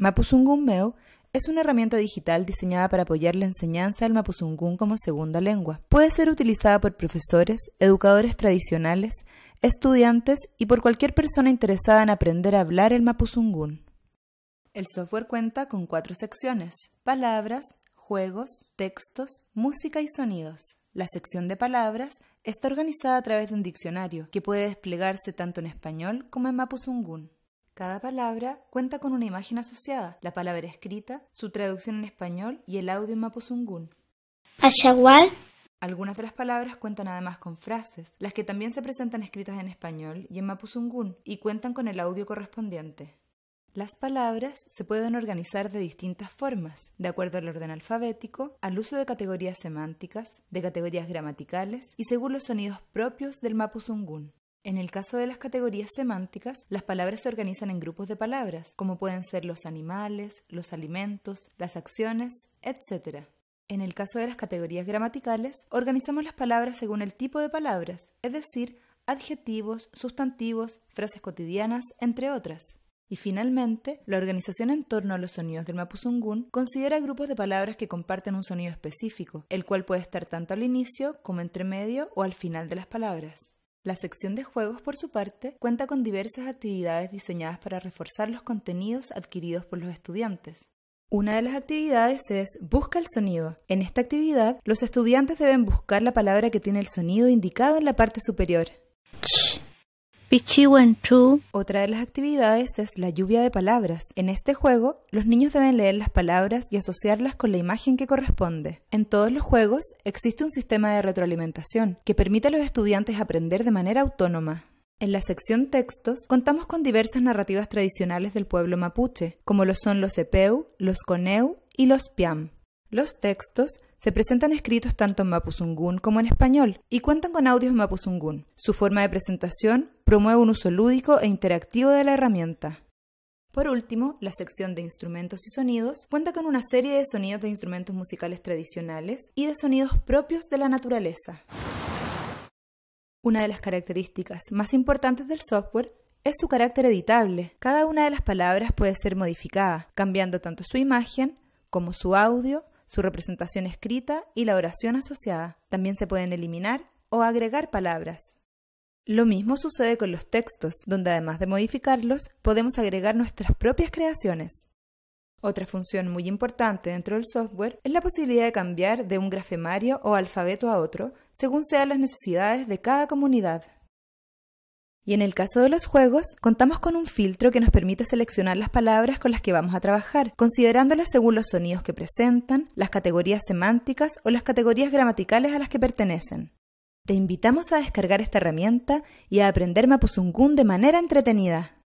Mapuzungun es una herramienta digital diseñada para apoyar la enseñanza del Mapuzungun como segunda lengua. Puede ser utilizada por profesores, educadores tradicionales, estudiantes y por cualquier persona interesada en aprender a hablar el Mapuzungun. El software cuenta con cuatro secciones, palabras, juegos, textos, música y sonidos. La sección de palabras está organizada a través de un diccionario que puede desplegarse tanto en español como en Mapuzungun. Cada palabra cuenta con una imagen asociada, la palabra escrita, su traducción en español y el audio en mapuzungún. Ashawal. Algunas de las palabras cuentan además con frases, las que también se presentan escritas en español y en mapuzungún y cuentan con el audio correspondiente. Las palabras se pueden organizar de distintas formas, de acuerdo al orden alfabético, al uso de categorías semánticas, de categorías gramaticales y según los sonidos propios del Mapuzungun. En el caso de las categorías semánticas, las palabras se organizan en grupos de palabras, como pueden ser los animales, los alimentos, las acciones, etc. En el caso de las categorías gramaticales, organizamos las palabras según el tipo de palabras, es decir, adjetivos, sustantivos, frases cotidianas, entre otras. Y finalmente, la organización en torno a los sonidos del mapuzungún considera grupos de palabras que comparten un sonido específico, el cual puede estar tanto al inicio como entre medio o al final de las palabras. La sección de juegos, por su parte, cuenta con diversas actividades diseñadas para reforzar los contenidos adquiridos por los estudiantes. Una de las actividades es Busca el sonido. En esta actividad, los estudiantes deben buscar la palabra que tiene el sonido indicado en la parte superior. Otra de las actividades es la lluvia de palabras. En este juego, los niños deben leer las palabras y asociarlas con la imagen que corresponde. En todos los juegos existe un sistema de retroalimentación que permite a los estudiantes aprender de manera autónoma. En la sección textos contamos con diversas narrativas tradicionales del pueblo mapuche, como lo son los epeu, los coneu y los piam. Los textos se presentan escritos tanto en mapuzungún como en español y cuentan con audios en mapuzungún. Su forma de presentación promueve un uso lúdico e interactivo de la herramienta. Por último, la sección de instrumentos y sonidos cuenta con una serie de sonidos de instrumentos musicales tradicionales y de sonidos propios de la naturaleza. Una de las características más importantes del software es su carácter editable. Cada una de las palabras puede ser modificada, cambiando tanto su imagen como su audio su representación escrita y la oración asociada. También se pueden eliminar o agregar palabras. Lo mismo sucede con los textos, donde además de modificarlos, podemos agregar nuestras propias creaciones. Otra función muy importante dentro del software es la posibilidad de cambiar de un grafemario o alfabeto a otro según sean las necesidades de cada comunidad. Y en el caso de los juegos, contamos con un filtro que nos permite seleccionar las palabras con las que vamos a trabajar, considerándolas según los sonidos que presentan, las categorías semánticas o las categorías gramaticales a las que pertenecen. Te invitamos a descargar esta herramienta y a aprender Mapuzungún de manera entretenida.